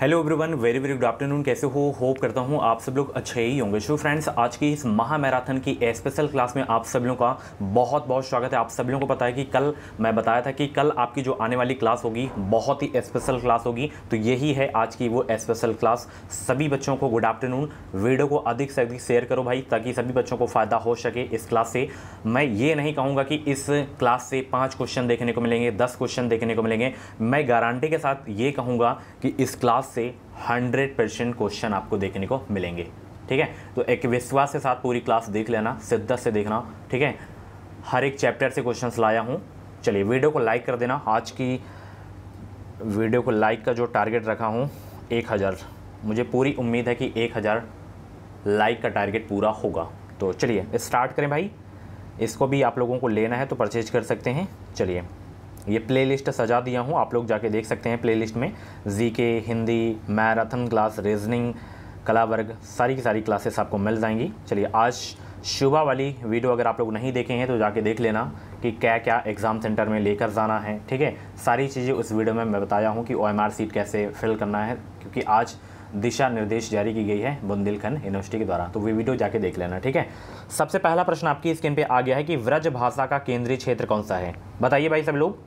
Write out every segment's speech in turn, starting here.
hello everyone very very good afternoon कैसे हो hope करता हूँ आप सब लोग अच्छे ही होंगे शो फ्रेंड्स आज की इस महा मैराथन की स्पेशल क्लास में आप सब लोगों का बहुत बहुत स्वागत है आप सब लोगों को पता है कि कल मैं बताया था कि कल आपकी जो आने वाली क्लास होगी बहुत ही स्पेशल क्लास होगी तो यही है आज की वो स्पेशल क्लास सभी बच्चों को गुड आफ्टरनून वीडियो को अधिक से अधिक शेयर करो भाई ताकि सभी बच्चों को फ़ायदा हो सके इस क्लास से मैं ये नहीं कहूँगा कि इस क्लास से पाँच क्वेश्चन देखने को मिलेंगे दस क्वेश्चन देखने को मिलेंगे मैं गारंटी के साथ ये कहूँगा कि इस क्लास से 100 परसेंट क्वेश्चन आपको देखने को मिलेंगे ठीक है तो एक विश्वास के साथ पूरी क्लास देख लेना शिद्दत से देखना ठीक है हर एक चैप्टर से क्वेश्चन लाया हूँ चलिए वीडियो को लाइक कर देना आज की वीडियो को लाइक का जो टारगेट रखा हूँ एक हज़ार मुझे पूरी उम्मीद है कि एक हज़ार लाइक का टारगेट पूरा होगा तो चलिए स्टार्ट करें भाई इसको भी आप लोगों को लेना है तो परचेज कर सकते हैं चलिए ये प्लेलिस्ट सजा दिया हूँ आप लोग जाके देख सकते हैं प्लेलिस्ट में जी के हिंदी मैराथन क्लास रीजनिंग कला वर्ग सारी की सारी क्लासेस आपको मिल जाएंगी चलिए आज शुभ वाली वीडियो अगर आप लोग नहीं देखे हैं तो जाके देख लेना कि क्या क्या एग्ज़ाम सेंटर में लेकर जाना है ठीक है सारी चीज़ें उस वीडियो में मैं बताया हूँ कि ओ सीट कैसे फिल करना है क्योंकि आज दिशा निर्देश जारी की गई है बुंदेलखंड यूनिवर्सिटी के द्वारा तो वे वीडियो जाके देख लेना ठीक है सबसे पहला प्रश्न आपकी स्क्रीन पे आ गया है कि व्रज भाषा का केंद्रीय क्षेत्र कौन सा है बताइए भाई सब लोग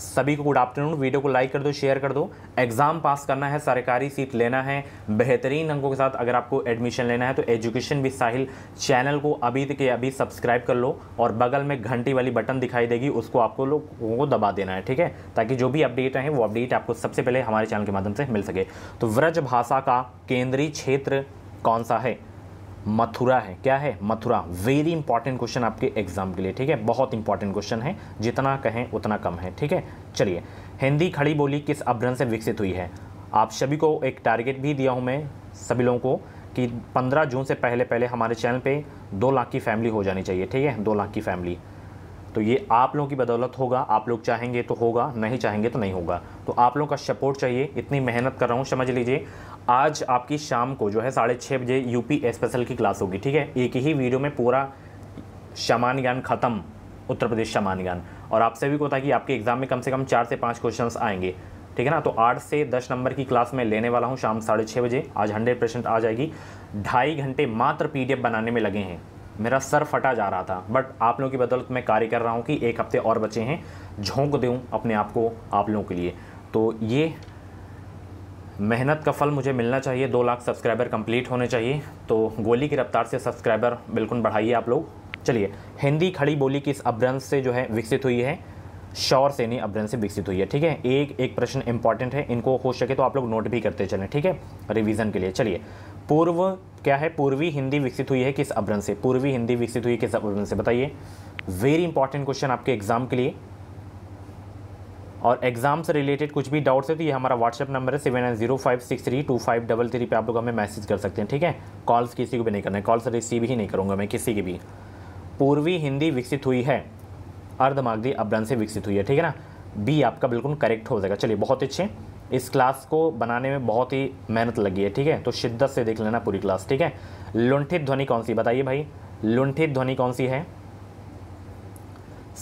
सभी को गुड आफ्टरनून वीडियो को लाइक कर दो शेयर कर दो एग्ज़ाम पास करना है सरकारी सीट लेना है बेहतरीन अंकों के साथ अगर आपको एडमिशन लेना है तो एजुकेशन विद साहिल चैनल को अभी के अभी सब्सक्राइब कर लो और बगल में घंटी वाली बटन दिखाई देगी उसको आपको लोगों को दबा देना है ठीक है ताकि जो भी अपडेट हैं वो अपडेट आपको सबसे पहले हमारे चैनल के माध्यम से मिल सके तो व्रज भाषा का केंद्रीय क्षेत्र कौन सा है मथुरा है क्या है मथुरा वेरी इंपॉर्टेंट क्वेश्चन आपके एग्जाम के लिए ठीक है बहुत इंपॉर्टेंट क्वेश्चन है जितना कहें उतना कम है ठीक है चलिए हिंदी खड़ी बोली किस अभ्रन से विकसित हुई है आप सभी को एक टारगेट भी दिया हूँ मैं सभी लोगों को कि 15 जून से पहले पहले हमारे चैनल पे दो लाख की फैमिली हो जानी चाहिए ठीक है दो लाख की फैमिली तो ये आप लोगों की बदौलत होगा आप लोग चाहेंगे तो होगा नहीं चाहेंगे तो नहीं होगा तो आप लोगों का सपोर्ट चाहिए इतनी मेहनत कर रहा हूँ समझ लीजिए आज आपकी शाम को जो है साढ़े छः बजे यू पी स्पेशल की क्लास होगी ठीक है एक ही वीडियो में पूरा शमान ज्ञान खत्म उत्तर प्रदेश शमान ज्ञान और आपसे भी को था कि आपके एग्ज़ाम में कम से कम चार से पाँच क्वेश्चन आएंगे ठीक है ना तो आठ से दस नंबर की क्लास में लेने वाला हूँ शाम साढ़े छः बजे आज हंड्रेड परसेंट आ जाएगी ढाई घंटे मात्र पी बनाने में लगे हैं मेरा सर फटा जा रहा था बट आप लोगों की बदौलत मैं कार्य कर रहा हूँ कि एक हफ्ते और बचे हैं झोंक दूँ अपने आप को आप लोगों के लिए तो ये मेहनत का फल मुझे मिलना चाहिए दो लाख सब्सक्राइबर कंप्लीट होने चाहिए तो गोली की रफ्तार से सब्सक्राइबर बिल्कुल बढ़ाइए आप लोग चलिए हिंदी खड़ी बोली किस अभ्रंश से जो है विकसित हुई है शौर सेनी अभ्रंश से विकसित हुई है ठीक है एक एक प्रश्न इंपॉर्टेंट है इनको हो सके तो आप लोग नोट भी करते चलें ठीक है रिविजन के लिए चलिए पूर्व क्या है पूर्वी हिंदी विकसित हुई है किस अभ्रंश से पूर्वी हिंदी विकसित हुई किस अभ्रंश से बताइए वेरी इंपॉर्टेंट क्वेश्चन आपके एग्जाम के लिए और एग्ज़ाम से रिलेटेड कुछ भी डाउट्स है तो ये हमारा व्हाट्सअप नंबर है seven nine zero five six three two five double three पर आप लोग हमें मैसेज कर सकते हैं ठीक है कॉल्स किसी को भी नहीं करना है कॉल्स रिसीव ही नहीं करूँगा मैं किसी की भी पूर्वी हिंदी विकसित हुई है अर्धमागधी अब्रन से विकसित हुई है ठीक है ना बी आपका बिल्कुल करेक्ट हो जाएगा चलिए बहुत अच्छे इस क्लास को बनाने में बहुत ही मेहनत लगी है ठीक है तो शिद्दत से देख लेना पूरी क्लास ठीक है लुंठित ध्वनि कौन सी बताइए भाई लुंठित ध्वनि कौन सी है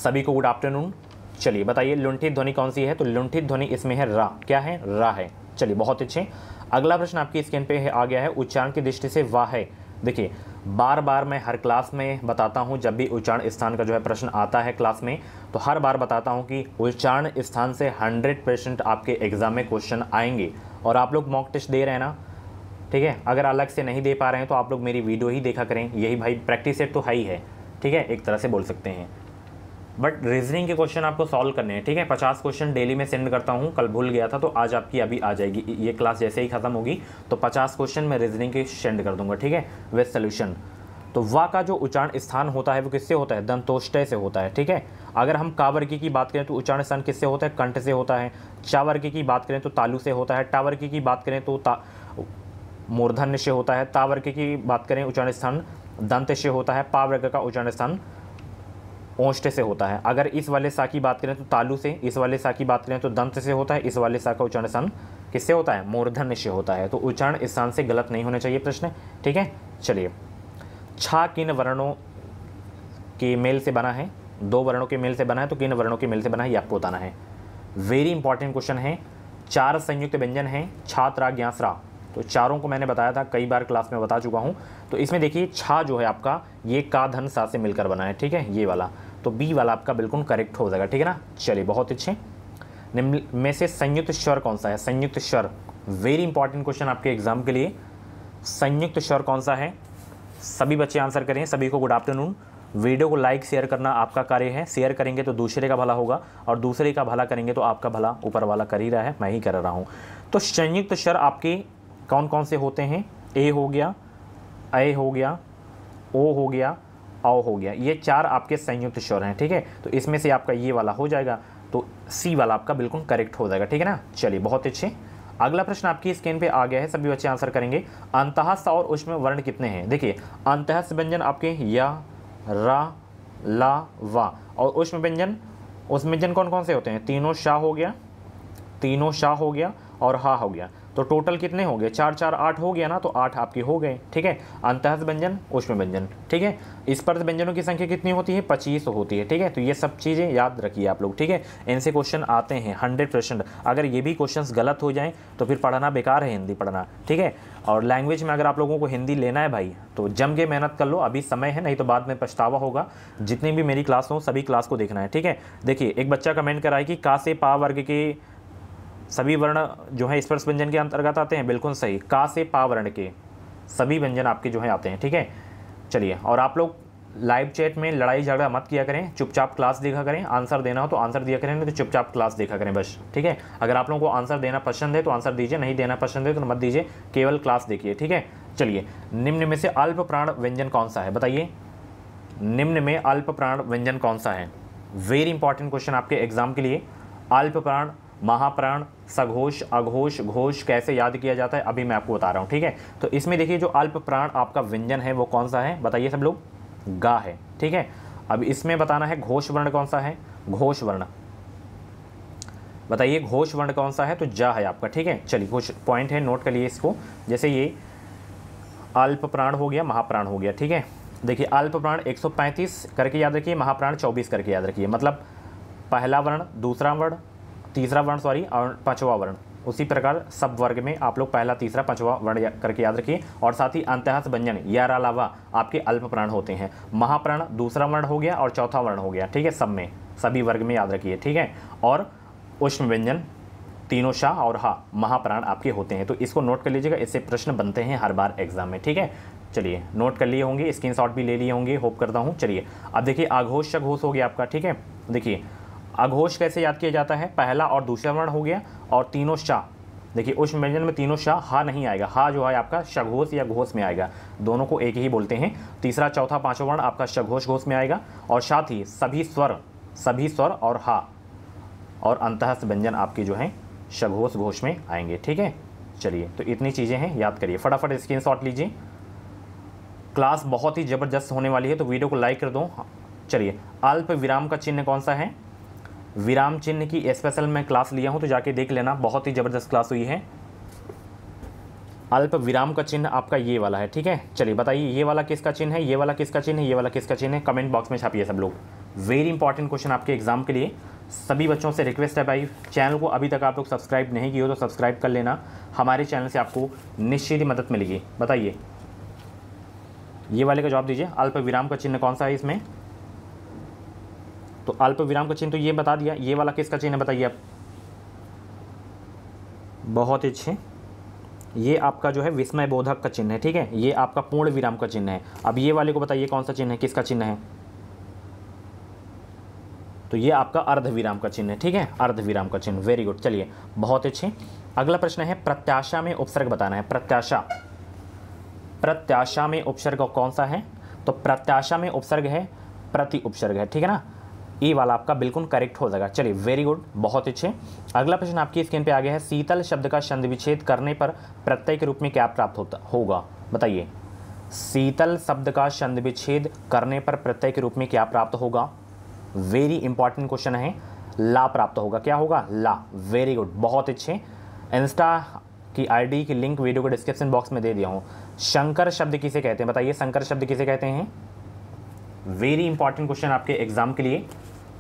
सभी को गुड आफ्टरनून चलिए बताइए लुंठित ध्वनि कौन सी है तो लुंठित ध्वनि इसमें है रा क्या है रा है चलिए बहुत अच्छे अगला प्रश्न आपकी स्क्रीन पे आ गया है उच्चारण की दृष्टि से वाह है देखिए बार बार मैं हर क्लास में बताता हूँ जब भी उच्चारण स्थान का जो है प्रश्न आता है क्लास में तो हर बार बताता हूँ कि उच्चारण स्थान से 100 परसेंट आपके एग्ज़ाम में क्वेश्चन आएंगे और आप लोग मॉक टेस्ट दे रहे हैं ना ठीक है अगर अलग से नहीं दे पा रहे हैं तो आप लोग मेरी वीडियो ही देखा करें यही भाई प्रैक्टिस सेट तो है ही है ठीक है एक तरह से बोल सकते हैं बट रीजनिंग के क्वेश्चन आपको सॉल्व करने हैं ठीक है पचास क्वेश्चन डेली में सेंड करता हूँ कल भूल गया था तो आज आपकी अभी आ जाएगी ये क्लास जैसे ही खत्म होगी तो पचास क्वेश्चन मैं रीजनिंग के सेंड कर दूंगा ठीक है विद सोल्यूशन तो वा का जो उच्चारण स्थान होता है वो किससे होता है दंतोष्टय से होता है ठीक है अगर हम कावर्गी की बात करें तो उच्चारण स्थान किससे होता है कंठ से होता है चावर्गी की बात करें तो तालु से होता है टावर्गी की बात करें तो ता मूर्धन्य से होता है ता की बात करें उच्चारण स्थान दंत से होता है पावर्ग का उच्चारण स्थान ओंष्टे से होता है अगर इस वाले सा की बात करें तो तालू से इस वाले सा की बात करें तो दंत से होता है इस वाले सा का उच्चारण स्थान किससे होता है मूर्धन्य से होता है तो उच्चारण स्थान से गलत नहीं होना चाहिए प्रश्न ठीक है चलिए छा किन वर्णों के मेल से बना है दो वर्णों के मेल से बना है तो किन वर्णों के मेल से बना है ये आपको बताना है वेरी इंपॉर्टेंट क्वेश्चन है चार संयुक्त व्यंजन हैं छात्रा ज्ञासरा तो चारों को मैंने बताया था कई बार क्लास में बता चुका हूँ तो इसमें देखिए छा जो है आपका ये का धन सा से मिलकर बना है ठीक है ये वाला तो बी वाला आपका बिल्कुल करेक्ट हो जाएगा ठीक है ना चलिए बहुत अच्छे निम्न में से संयुक्त स्वर कौन सा है संयुक्त स्वर वेरी इंपॉर्टेंट क्वेश्चन आपके एग्जाम के लिए संयुक्त स्वर कौन सा है सभी बच्चे आंसर करें सभी को गुड आफ्टरनून वीडियो को लाइक शेयर करना आपका कार्य है शेयर करेंगे तो दूसरे का भला होगा और दूसरे का भला करेंगे तो आपका भला ऊपर वाला कर ही रहा है मैं ही कर रहा हूँ तो संयुक्त स्वर आपके कौन कौन से होते हैं ए हो गया ए हो गया ओ हो गया आओ हो गया ये चार आपके संयुक्त स्वर हैं ठीक है तो इसमें से आपका ये वाला हो जाएगा तो सी वाला आपका बिल्कुल करेक्ट हो जाएगा ठीक है ना चलिए बहुत अच्छे अगला प्रश्न आपकी स्क्रीन पे आ गया है सभी बच्चे आंसर करेंगे अंतहस और उसमें वर्ण कितने हैं देखिए अंतहस व्यंजन आपके या रा ला वा और उष्म व्यंजन उष्म व्यंजन कौन कौन से होते हैं तीनों शाह हो गया तीनों शाह हो गया और हा हो गया तो टोटल कितने हो गए चार चार आठ हो गया ना तो आठ आपके हो गए ठीक है अंतहस व्यंजन उष्म व्यंजन ठीक है इस पर व्यंजनों की संख्या कितनी होती है पच्चीस होती है ठीक है तो ये सब चीज़ें याद रखिए आप लोग ठीक है इनसे क्वेश्चन आते हैं हंड्रेड परसेंट अगर ये भी क्वेश्चन गलत हो जाएँ तो फिर पढ़ना बेकार है हिंदी पढ़ना ठीक है और लैंग्वेज में अगर आप लोगों को हिंदी लेना है भाई तो जम के मेहनत कर लो अभी समय है नहीं तो बाद में पछतावा होगा जितनी भी मेरी क्लास हो सभी क्लास को देखना है ठीक है देखिए एक बच्चा कमेंट कराए कि का से पा वर्ग के सभी वर्ण जो है स्पर्श व्यंजन के अंतर्गत आते हैं बिल्कुल सही का से पा वर्ण के सभी व्यंजन आपके जो है आते हैं ठीक है चलिए और आप लोग लाइव चैट में लड़ाई झगड़ा मत किया करें चुपचाप क्लास देखा करें आंसर देना हो तो आंसर दिया करें नहीं तो चुपचाप क्लास देखा करें बस ठीक है अगर आप लोगों को आंसर देना पसंद है तो आंसर दीजिए नहीं देना पसंद है तो मत दीजिए केवल क्लास देखिए ठीक है चलिए निम्न में से अल्प प्राण व्यंजन कौन सा है बताइए निम्न में अल्प प्राण व्यंजन कौन सा है वेरी इंपॉर्टेंट क्वेश्चन आपके एग्जाम के लिए अल्प प्राण महाप्राण सघोष अघोष घोष कैसे याद किया जाता है अभी मैं आपको बता रहा हूँ ठीक है तो इसमें देखिए जो अल्प प्राण आपका व्यंजन है वो कौन सा है बताइए सब लोग गा है ठीक है अब इसमें बताना है घोष वर्ण कौन सा है घोष वर्ण बताइए घोष वर्ण कौन सा है तो जा है आपका ठीक है चलिए कुछ पॉइंट है नोट कर लिए इसको जैसे ये अल्प प्राण हो गया महाप्राण हो गया ठीक है देखिए अल्प प्राण 135 करके याद रखिए महाप्राण 24 करके याद रखिए मतलब पहला वर्ण दूसरा वर्ण तीसरा वर्ण सॉरी और पाँचवा वर्ण उसी प्रकार सब वर्ग में आप लोग पहला तीसरा पांचवा वर्ण करके याद रखिए और साथ ही अंतहस व्यंजन यार अलावा आपके अल्प प्राण होते हैं महाप्राण दूसरा वर्ण हो गया और चौथा वर्ण हो गया ठीक है सब में सभी वर्ग में याद रखिए ठीक है और उष्ण व्यंजन तीनों शाह और हा महाप्राण आपके होते हैं तो इसको नोट कर लीजिएगा इससे प्रश्न बनते हैं हर बार एग्जाम में ठीक है चलिए नोट कर लिए होंगे स्क्रीन भी ले लिए होंगे होप करता हूँ चलिए अब देखिए आघोष शघोष हो गया आपका ठीक है देखिए अघोष कैसे याद किया जाता है पहला और दूसरा वर्ण हो गया और तीनों शाह देखिए उस व्यंजन में तीनों शाह हा नहीं आएगा हा जो है आपका शघोष या घोष में आएगा दोनों को एक ही बोलते हैं तीसरा चौथा पांचवा वर्ण आपका शघोष घोष में आएगा और साथ ही सभी स्वर सभी स्वर और हा और अंतस्थ व्यंजन आपके जो हैं शघोष घोष में आएंगे ठीक है चलिए तो इतनी चीज़ें हैं याद करिए फटाफट स्क्रीन शॉट लीजिए क्लास बहुत ही ज़बरदस्त होने वाली है तो वीडियो को लाइक कर दो चलिए अल्प विराम का चिन्ह कौन सा है विराम चिन्ह की स्पेशल मैं क्लास लिया हूँ तो जाके देख लेना बहुत ही ज़बरदस्त क्लास हुई है अल्प विराम का चिन्ह आपका ये वाला है ठीक है चलिए बताइए ये वाला किसका चिन्ह है ये वाला किसका चिन्ह है ये वाला किसका चिन्ह है कमेंट बॉक्स में छापिए सब लोग वेरी इंपॉर्टेंट क्वेश्चन आपके एग्जाम के लिए सभी बच्चों से रिक्वेस्ट है भाई चैनल को अभी तक आप लोग सब्सक्राइब नहीं किए हो तो सब्सक्राइब कर लेना हमारे चैनल से आपको निश्चित ही मदद मिलेगी बताइए ये वाले का जवाब दीजिए अल्प विराम का चिन्ह कौन सा है इसमें तो अल्प विराम का चिन्ह तो ये बता दिया ये वाला किसका चिन्ह है बताइए आप बहुत ही अच्छे ये आपका जो है विस्मय बोधक का चिन्ह है ठीक है ये आपका पूर्ण विराम का चिन्ह है अब ये वाले को बताइए कौन सा चिन्ह है किसका चिन्ह है तो ये आपका अर्ध विराम का चिन्ह है ठीक है अर्ध विराम का चिन्ह वेरी गुड चलिए बहुत अच्छे अगला प्रश्न है प्रत्याशा में उपसर्ग बताना है प्रत्याशा प्रत्याशा में उपसर्ग कौन सा है तो प्रत्याशा में उपसर्ग है प्रति उपसर्ग है ठीक है ना ई वाला आपका बिल्कुल करेक्ट हो जाएगा चलिए वेरी गुड बहुत अच्छे अगला प्रश्न आपकी स्क्रीन पे आ गया है शीतल शब्द का छंद विच्छेद करने पर प्रत्यय के रूप में क्या प्राप्त होता होगा बताइए शीतल शब्द का छंद विच्छेद करने पर प्रत्यय के रूप में क्या प्राप्त होगा वेरी इंपॉर्टेंट क्वेश्चन है ला प्राप्त होगा क्या होगा ला वेरी गुड बहुत अच्छे इंस्टा की आईडी की लिंक वीडियो को डिस्क्रिप्शन बॉक्स में दे दिया हूँ शंकर शब्द किसे कहते हैं बताइए शंकर शब्द किसे कहते हैं वेरी इंपॉर्टेंट क्वेश्चन आपके एग्जाम के लिए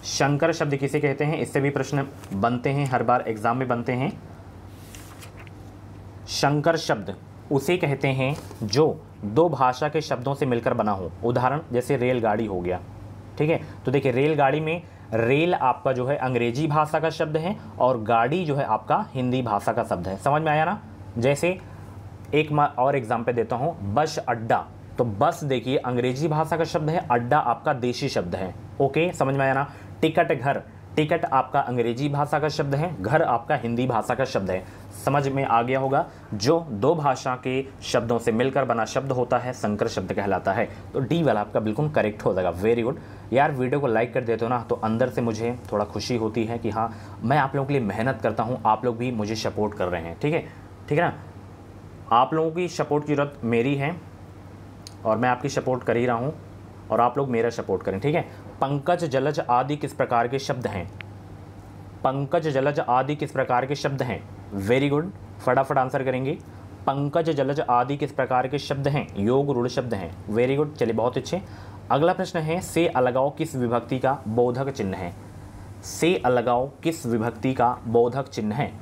शंकर शब्द किसे कहते हैं इससे भी प्रश्न बनते हैं हर बार एग्जाम में बनते हैं शंकर शब्द उसे कहते हैं जो दो भाषा के शब्दों से मिलकर बना हो उदाहरण जैसे रेलगाड़ी हो गया ठीक है तो देखिए रेलगाड़ी में रेल आपका जो है अंग्रेजी भाषा का शब्द है और गाड़ी जो है आपका हिंदी भाषा का शब्द है समझ में आया ना जैसे एक और एग्जाम्पल देता हूँ बस अड्डा तो बस देखिए अंग्रेजी भाषा का शब्द है अड्डा आपका देशी शब्द है ओके समझ में आया ना टिकट घर टिकट आपका अंग्रेजी भाषा का शब्द है घर आपका हिंदी भाषा का शब्द है समझ में आ गया होगा जो दो भाषा के शब्दों से मिलकर बना शब्द होता है संकर शब्द कहलाता है तो डी वाला आपका बिल्कुल करेक्ट हो जाएगा वेरी गुड यार वीडियो को लाइक कर देते हो ना तो अंदर से मुझे थोड़ा खुशी होती है कि हाँ मैं आप लोगों के लिए मेहनत करता हूँ आप लोग भी मुझे सपोर्ट कर रहे हैं ठीक है ठीक है ना आप लोगों की सपोर्ट की ज़रूरत मेरी है और मैं आपकी सपोर्ट कर ही रहा हूँ और आप लोग मेरा सपोर्ट करें ठीक है पंकज जलज आदि किस प्रकार के शब्द हैं पंकज जलज आदि किस प्रकार के शब्द हैं वेरी गुड फटाफट आंसर करेंगे पंकज जलज आदि किस प्रकार के शब्द हैं योग रूढ़ शब्द हैं वेरी गुड चलिए बहुत अच्छे अगला प्रश्न है से अलगाव किस विभक्ति का बोधक चिन्ह है से अलगाव किस विभक्ति का बोधक चिन्ह है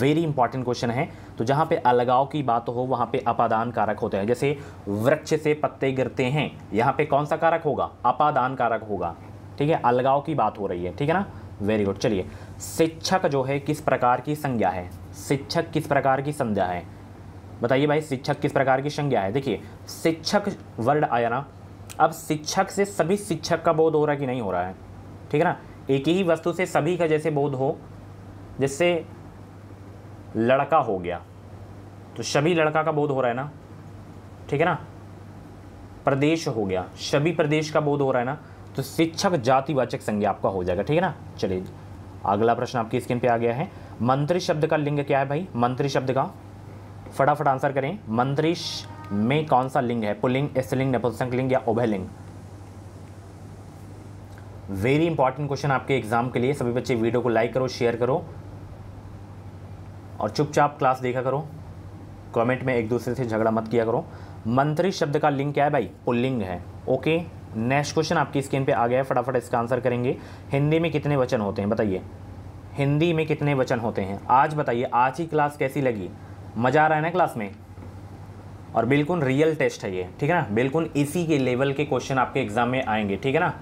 वेरी इंपॉर्टेंट क्वेश्चन है तो जहाँ पे अलगाव की बात हो वहाँ पे अपादान कारक होते हैं जैसे वृक्ष से पत्ते गिरते हैं यहाँ पे कौन सा कारक होगा अपादान कारक होगा ठीक है अलगाव की बात हो रही है ठीक है ना वेरी गुड चलिए शिक्षक जो है किस प्रकार की संज्ञा है शिक्षक किस प्रकार की संज्ञा है बताइए भाई शिक्षक किस प्रकार की संज्ञा है देखिए शिक्षक वर्ड आया ना अब शिक्षक से सभी शिक्षक का बोध हो रहा है कि नहीं हो रहा है ठीक है ना एक ही वस्तु से सभी का जैसे बोध हो जैसे लड़का हो गया तो शबी लड़का का बोध हो रहा है ना ठीक है ना प्रदेश हो गया शबी प्रदेश का बोध हो रहा है ना तो शिक्षक जातिवाचक संज्ञा आपका हो जाएगा ठीक है ना चलिए अगला प्रश्न आपकी स्क्रीन पे आ गया है मंत्री शब्द का लिंग क्या है भाई मंत्री शब्द का फटाफट आंसर करें मंत्री में कौन सा लिंग है पुलिंग स्त्रिंग नपुंसक लिंग या उभयलिंग वेरी इंपॉर्टेंट क्वेश्चन आपके एग्जाम के लिए सभी बच्चे वीडियो को लाइक करो शेयर करो और चुपचाप क्लास देखा करो कमेंट में एक दूसरे से झगड़ा मत किया करो मंत्री शब्द का लिंग क्या है भाई पुल्लिंग है ओके नेक्स्ट क्वेश्चन आपकी स्क्रीन पे आ गया है फटाफट इसका आंसर करेंगे हिंदी में कितने वचन होते हैं बताइए हिंदी में कितने वचन होते हैं आज बताइए आज ही क्लास कैसी लगी मज़ा आ रहा है ना क्लास में और बिल्कुल रियल टेस्ट है ये ठीक है ना बिल्कुल इसी के लेवल के क्वेश्चन आपके एग्ज़ाम में आएंगे ठीक है ना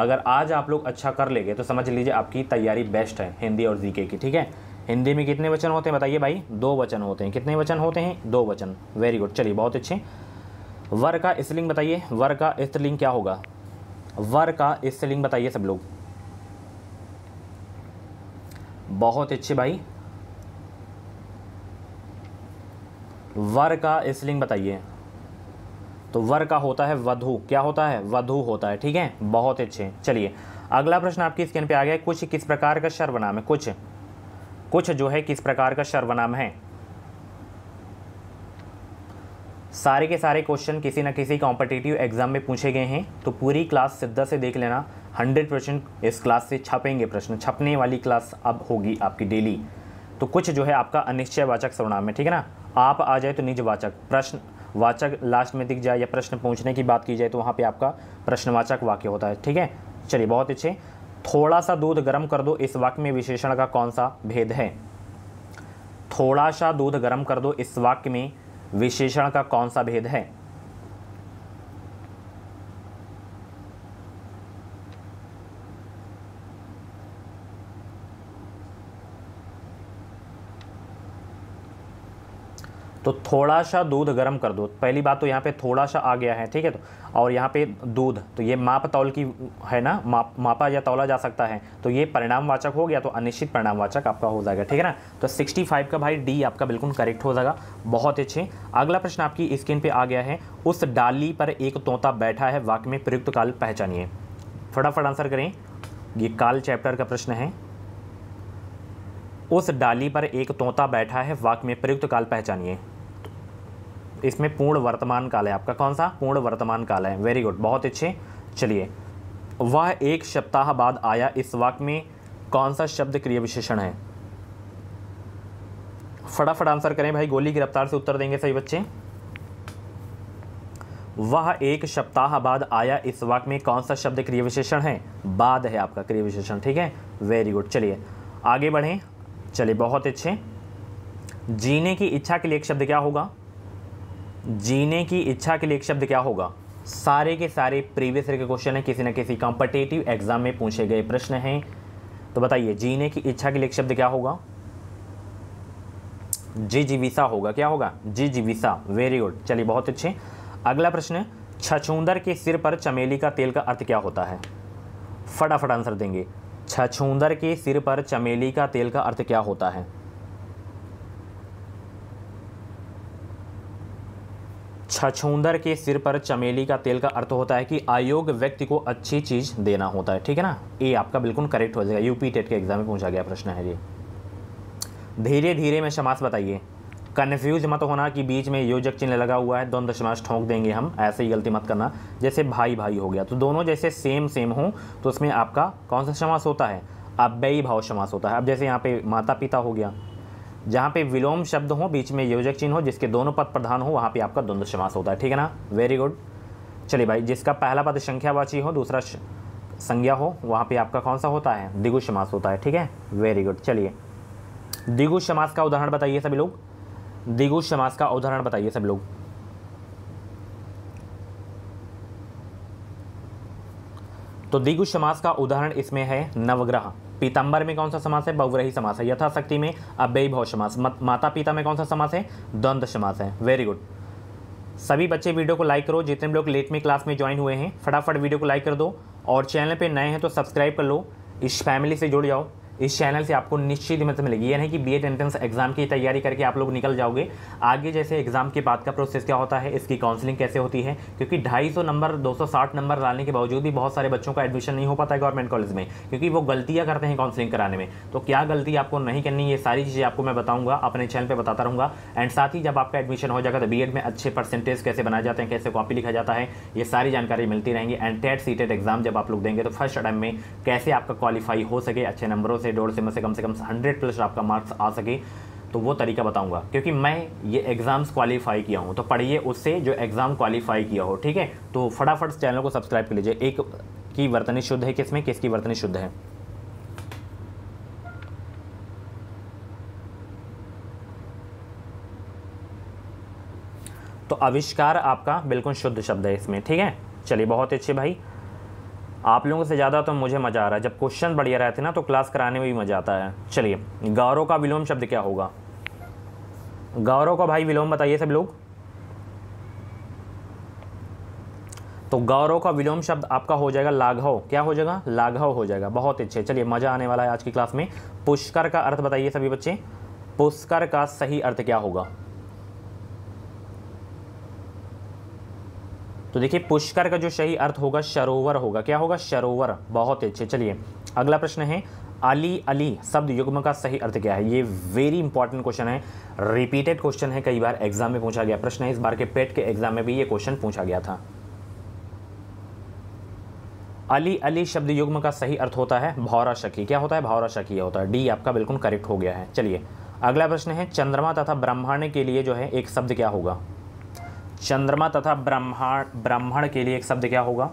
अगर आज आप लोग अच्छा कर लेंगे तो समझ लीजिए आपकी तैयारी बेस्ट है हिंदी और जीके की ठीक है हिंदी में कितने वचन होते हैं बताइए भाई दो वचन होते हैं कितने वचन होते हैं दो वचन वेरी गुड चलिए बहुत अच्छे वर का स्त्रीलिंग बताइए वर का स्त्रीलिंग क्या होगा वर का स्त्रीलिंग बताइए सब लोग बहुत अच्छे भाई वर का स्त्रीलिंग बताइए तो वर का होता है वधु क्या होता है वधु होता है ठीक है बहुत अच्छे चलिए अगला प्रश्न आपकी स्क्रीन पे आ गया कुछ किस प्रकार का सर्वनाम है कुछ कुछ जो है किस प्रकार का सर्वनाम है सारे के सारे क्वेश्चन किसी ना किसी कॉम्पिटिटिव एग्जाम में पूछे गए हैं तो पूरी क्लास सिद्धा से देख लेना 100 परसेंट इस क्लास से छपेंगे प्रश्न छपने वाली क्लास अब होगी आपकी डेली तो कुछ जो है आपका अनिश्चय वाचक सर्वनाम है ठीक है ना आप आ जाए तो निजवाचक प्रश्न वाचक लास्ट में दिख जाए या प्रश्न पूछने की बात की जाए तो वहाँ पे आपका प्रश्नवाचक वाक्य होता है ठीक है चलिए बहुत अच्छे थोड़ा सा दूध गर्म कर दो इस वाक्य में विशेषण का कौन सा भेद है थोड़ा सा दूध गर्म कर दो इस वाक्य में विशेषण का कौन सा भेद है तो थोड़ा सा दूध गर्म कर दो पहली बात तो यहाँ पे थोड़ा सा आ गया है ठीक है तो और यहाँ पे दूध तो ये माप तौल की है ना माप मापा या तौला जा सकता है तो ये परिणामवाचक हो गया तो अनिश्चित परिणामवाचक आपका हो जाएगा ठीक है ना तो 65 का भाई डी आपका बिल्कुल करेक्ट हो जाएगा बहुत अच्छे अगला प्रश्न आपकी स्क्रीन पर आ गया है उस डाली पर एक तोता बैठा है वाक्य में प्रयुक्त काल पहचानिए फटाफट आंसर करें ये काल चैप्टर का प्रश्न है उस डाली पर एक तोता बैठा है वाक्य में प्रयुक्त काल पहचानिए इसमें पूर्ण वर्तमान काल है आपका कौन सा पूर्ण वर्तमान काल है वेरी गुड बहुत अच्छे चलिए वह एक सप्ताह बाद आया इस वाक्य में कौन सा शब्द क्रिया विशेषण है फटाफट आंसर करें भाई गोली की रफ्तार से उत्तर देंगे सही बच्चे वह एक सप्ताह बाद आया इस वाक्य में कौन सा शब्द क्रिया विशेषण है बाद है आपका क्रिया विशेषण ठीक है वेरी गुड चलिए आगे बढ़ें चलिए बहुत अच्छे जीने की इच्छा के लिए एक शब्द क्या होगा जीने की इच्छा के लिए एक शब्द क्या होगा सारे के सारे प्रीवियस ईयर के क्वेश्चन हैं किसी न किसी कॉम्पिटेटिव एग्जाम में पूछे गए प्रश्न हैं तो बताइए जीने की इच्छा के लिए एक शब्द क्या होगा जी जी विसा होगा क्या होगा जी जी विसा वेरी गुड चलिए बहुत अच्छे अगला प्रश्न छछूंदर के सिर पर चमेली का तेल का अर्थ क्या होता है फटाफट आंसर देंगे छछूंदर के सिर पर चमेली का तेल का अर्थ क्या होता है छछूंदर के सिर पर चमेली का तेल का अर्थ होता है कि आयोग व्यक्ति को अच्छी चीज़ देना होता है ठीक है ना ये आपका बिल्कुल करेक्ट हो जाएगा यूपी टेट के एग्जाम में पूछा गया प्रश्न है ये धीरे धीरे में समास बताइए कन्फ्यूज मत होना कि बीच में योजक चिन्ह लगा हुआ है दोनों दशमास ठोंक देंगे हम ऐसे ही गलती मत करना जैसे भाई भाई हो गया तो दोनों जैसे सेम सेम हो तो उसमें आपका कौन सा समास होता है बेई भाव समास होता है अब जैसे यहाँ पे माता पिता हो गया जहाँ पे विलोम शब्द हो बीच में योजक चिन्ह हो जिसके दोनों पद प्रधान हो वहाँ पे आपका द्वंद्व समास होता है ठीक है ना वेरी गुड चलिए भाई जिसका पहला पद संख्यावाची हो दूसरा संज्ञा हो वहाँ पे आपका कौन सा होता है दिगु समास होता है ठीक है वेरी गुड चलिए दिगु समास का उदाहरण बताइए सभी लोग दिगु समास का उदाहरण बताइए सभी लोग तो दिगु समास का उदाहरण इसमें है नवग्रह पीतंबर में कौन सा समास है बहुग्रही समास है यथाशक्ति में अव्ययी भव समास माता पिता में कौन सा समास है द्वंद्व समास है वेरी गुड सभी बच्चे वीडियो को लाइक करो जितने लोग लेट में क्लास में ज्वाइन हुए हैं फटाफट वीडियो को लाइक कर दो और चैनल पर नए हैं तो सब्सक्राइब कर लो इस फैमिली से जुड़ जाओ इस चैनल से आपको निश्चित मदद मिलेगी ये कि बी एड एंट्रेंस एग्ज़ाम की तैयारी करके आप लोग निकल जाओगे आगे जैसे एग्ज़ाम के बाद का प्रोसेस क्या होता है इसकी काउंसलिंग कैसे होती है क्योंकि 250 नंबर 260 नंबर डालने के बावजूद भी बहुत सारे बच्चों का एडमिशन नहीं हो पाता है गवर्नमेंट कॉलेज में क्योंकि वो गलतियाँ करते हैं काउंसलिंग कराने में तो क्या गलती आपको नहीं करनी ये सारी चीज़ें आपको मैं बताऊँगा अपने चैनल पर बताता रहूँगा एंड साथ ही जब आपका एडमिशन हो जाएगा तो बी में अच्छे परसेंटेज कैसे बनाए जाते हैं कैसे कॉपी लिखा जाता है ये सारी जानकारी मिलती रहेंगी एंड टेट सी एग्ज़ाम जब आप लोग देंगे तो फर्स्ट अटैम्प में कैसे आपका क्वालिफाई हो सके अच्छे नंबरों से से डोर से में से कम से कम हंड्रेड प्लस आपका मार्क्स आ सके तो वो तरीका बताऊंगा क्योंकि मैं ये एग्ज़ाम्स क्वालिफाई किया हूँ तो पढ़िए उससे जो एग्ज़ाम क्वालिफाई किया हो ठीक है तो फटाफट चैनल को सब्सक्राइब कर लीजिए एक की वर्तनी शुद्ध है किसमें किसकी वर्तनी शुद्ध है तो आविष्कार आपका बिल्कुल शुद्ध शब्द है इसमें ठीक है चलिए बहुत अच्छे भाई आप लोगों से ज़्यादा तो मुझे मज़ा आ रहा है जब क्वेश्चन बढ़िया रहते हैं ना तो क्लास कराने में भी मज़ा आता है चलिए गौरव का विलोम शब्द क्या होगा गौरव का भाई विलोम बताइए सब लोग तो गौरव का विलोम शब्द आपका हो जाएगा लाघव क्या हो जाएगा लाघव हो जाएगा बहुत अच्छे चलिए मज़ा आने वाला है आज की क्लास में पुष्कर का अर्थ बताइए सभी बच्चे पुष्कर का सही अर्थ क्या होगा तो देखिए पुष्कर का जो सही अर्थ होगा सरोवर होगा क्या होगा सरोवर बहुत अच्छे चलिए अगला प्रश्न है अली अली शब्द युग्म का सही अर्थ क्या है ये वेरी इंपॉर्टेंट क्वेश्चन है रिपीटेड क्वेश्चन है कई बार एग्जाम में पूछा गया प्रश्न है इस बार के पेट के एग्जाम में भी ये क्वेश्चन पूछा गया था अली अली शब्द युग्म का सही अर्थ होता है भौरा शकी क्या होता है भौरा शकी होता है डी आपका बिल्कुल करेक्ट हो गया है चलिए अगला प्रश्न है चंद्रमा तथा ब्रह्मांड के लिए जो है एक शब्द क्या होगा चंद्रमा तथा ब्रह्मांड ब्राह्मण के लिए एक शब्द क्या होगा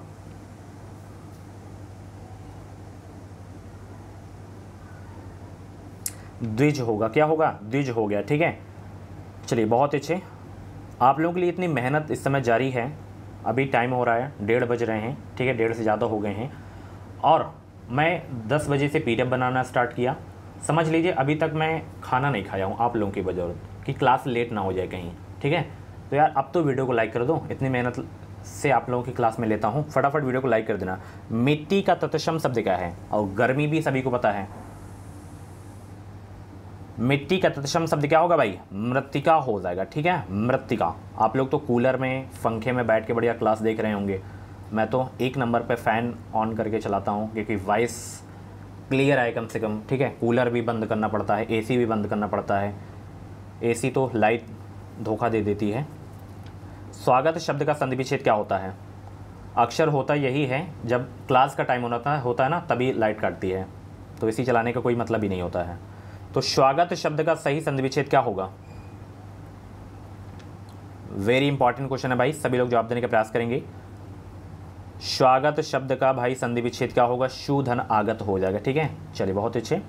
द्विज होगा क्या होगा द्विज हो गया ठीक है चलिए बहुत अच्छे आप लोगों के लिए इतनी मेहनत इस समय जारी है अभी टाइम हो रहा है डेढ़ बज रहे हैं ठीक है डेढ़ से ज़्यादा हो गए हैं और मैं दस बजे से पीडीएफ बनाना स्टार्ट किया समझ लीजिए अभी तक मैं खाना नहीं खाया हूँ आप लोगों की बदौलत कि क्लास लेट ना हो जाए कहीं ठीक है तो यार अब तो वीडियो को लाइक कर दो इतनी मेहनत से आप लोगों की क्लास में लेता हूँ फटाफट वीडियो को लाइक कर देना मिट्टी का तत्शम शब्द क्या है और गर्मी भी सभी को पता है मिट्टी का तत्शम शब्द क्या होगा भाई मृतिका हो जाएगा ठीक है मृतिका आप लोग तो कूलर में पंखे में बैठ के बढ़िया क्लास देख रहे होंगे मैं तो एक नंबर पर फ़ैन ऑन करके चलाता हूँ क्योंकि वॉइस क्लियर आए कम से कम ठीक है कूलर भी बंद करना पड़ता है एसी भी बंद करना पड़ता है एसी तो लाइट धोखा दे देती है स्वागत शब्द का संधि विच्छेद क्या होता है अक्षर होता यही है जब क्लास का टाइम होता है होता है ना तभी लाइट काटती है तो इसी चलाने का कोई मतलब ही नहीं होता है तो स्वागत शब्द का सही संधि विच्छेद क्या होगा वेरी इंपॉर्टेंट क्वेश्चन है भाई सभी लोग जवाब देने का प्रयास करेंगे स्वागत शब्द का भाई संधि विच्छेद क्या होगा शूधन आगत हो जाएगा ठीक है चलिए बहुत अच्छे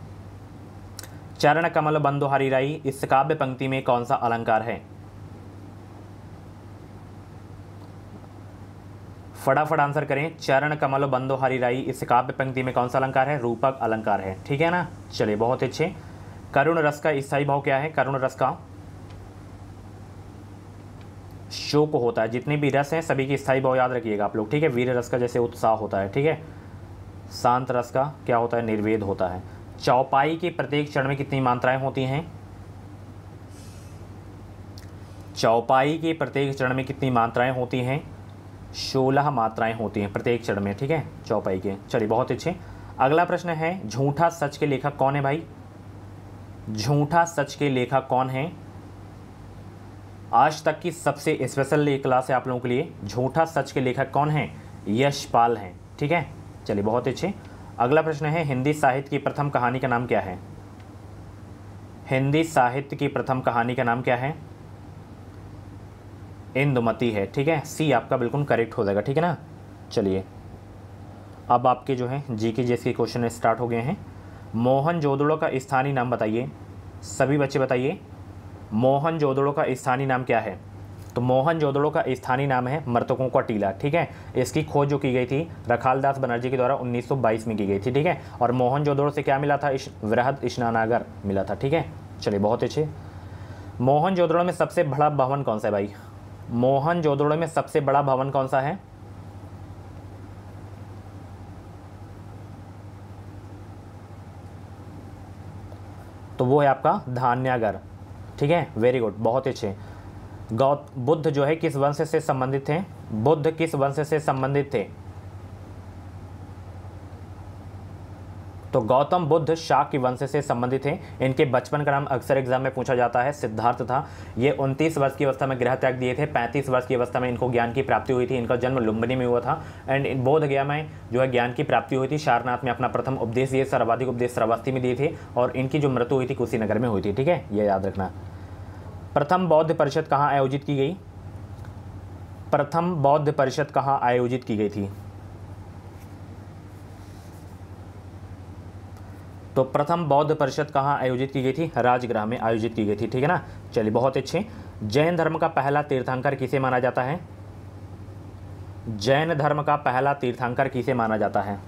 चरण कमल हरी राई इस काव्य पंक्ति में कौन सा अलंकार है फटाफट आंसर करें चरण कमल बंदो हरिराई इस काव्य पंक्ति में कौन सा अलंकार है रूपक अलंकार है ठीक है ना चलिए बहुत अच्छे करुण रस का स्थाई भाव क्या है करुण रस का शोक होता है जितने भी रस हैं सभी की स्थायी भाव याद रखिएगा आप लोग ठीक है वीर रस का जैसे उत्साह होता है ठीक है शांत रस का क्या होता है निर्वेद होता है चौपाई के प्रत्येक चरण में कितनी मात्राएं होती हैं चौपाई के प्रत्येक चरण में कितनी मात्राएं होती हैं सोलह मात्राएं होती हैं प्रत्येक चरण में ठीक है चौपाई के चलिए बहुत अच्छे अगला प्रश्न है झूठा सच के लेखक कौन है भाई झूठा सच के लेखक कौन है आज तक की सबसे स्पेशल क्लास है आप लोगों के लिए झूठा सच के लेखक कौन है यशपाल हैं ठीक है चलिए बहुत अच्छे अगला प्रश्न है हिंदी साहित्य की प्रथम कहानी का नाम क्या है हिंदी साहित्य की प्रथम कहानी का नाम क्या है इंदुमती है ठीक है सी आपका बिल्कुल करेक्ट हो जाएगा ठीक है ना चलिए अब आपके जो है जी के जैसे क्वेश्चन स्टार्ट हो गए हैं मोहन जोदड़ो का स्थानीय नाम बताइए सभी बच्चे बताइए मोहन जोदड़ो का स्थानीय नाम क्या है तो मोहन जोदड़ो का स्थानीय नाम है मृतकों का टीला ठीक है इसकी खोज जो की गई थी रखाल दास बनर्जी के द्वारा 1922 में की गई थी ठीक है और मोहन जोदड़ो से क्या मिला था इस वृहद स्नानागर मिला था ठीक है चलिए बहुत अच्छे मोहन जोदड़ो में सबसे बड़ा भवन कौन सा है भाई मोहन जोदड़ो में सबसे बड़ा भवन कौन सा है तो वो है आपका धान्यागर ठीक है वेरी गुड बहुत ही अच्छे गौत बुद्ध जो है किस वंश से संबंधित थे बुद्ध किस वंश से संबंधित थे तो गौतम बुद्ध शाक की वंश से संबंधित हैं इनके बचपन का नाम अक्सर एग्जाम में पूछा जाता है सिद्धार्थ था ये 29 वर्ष की अवस्था में गृह त्याग दिए थे 35 वर्ष की अवस्था में इनको ज्ञान की प्राप्ति हुई थी इनका जन्म लुम्बिनी में हुआ था एंड बोध गया में जो है ज्ञान की प्राप्ति हुई थी शारनाथ में अपना प्रथम उपदेश दिए सर्वाधिक उपदेश श्रावस्ती में दिए थे और इनकी जो मृत्यु हुई थी कुशीनगर में हुई थी ठीक है ये याद रखना प्रथम बौद्ध परिषद कहाँ आयोजित की गई प्रथम बौद्ध परिषद कहाँ आयोजित की गई थी तो प्रथम बौद्ध परिषद कहाँ आयोजित की गई थी राजगृह में आयोजित की गई थी ठीक है ना चलिए बहुत अच्छे जैन धर्म का पहला तीर्थंकर किसे माना जाता है जैन धर्म का पहला तीर्थंकर किसे माना जाता है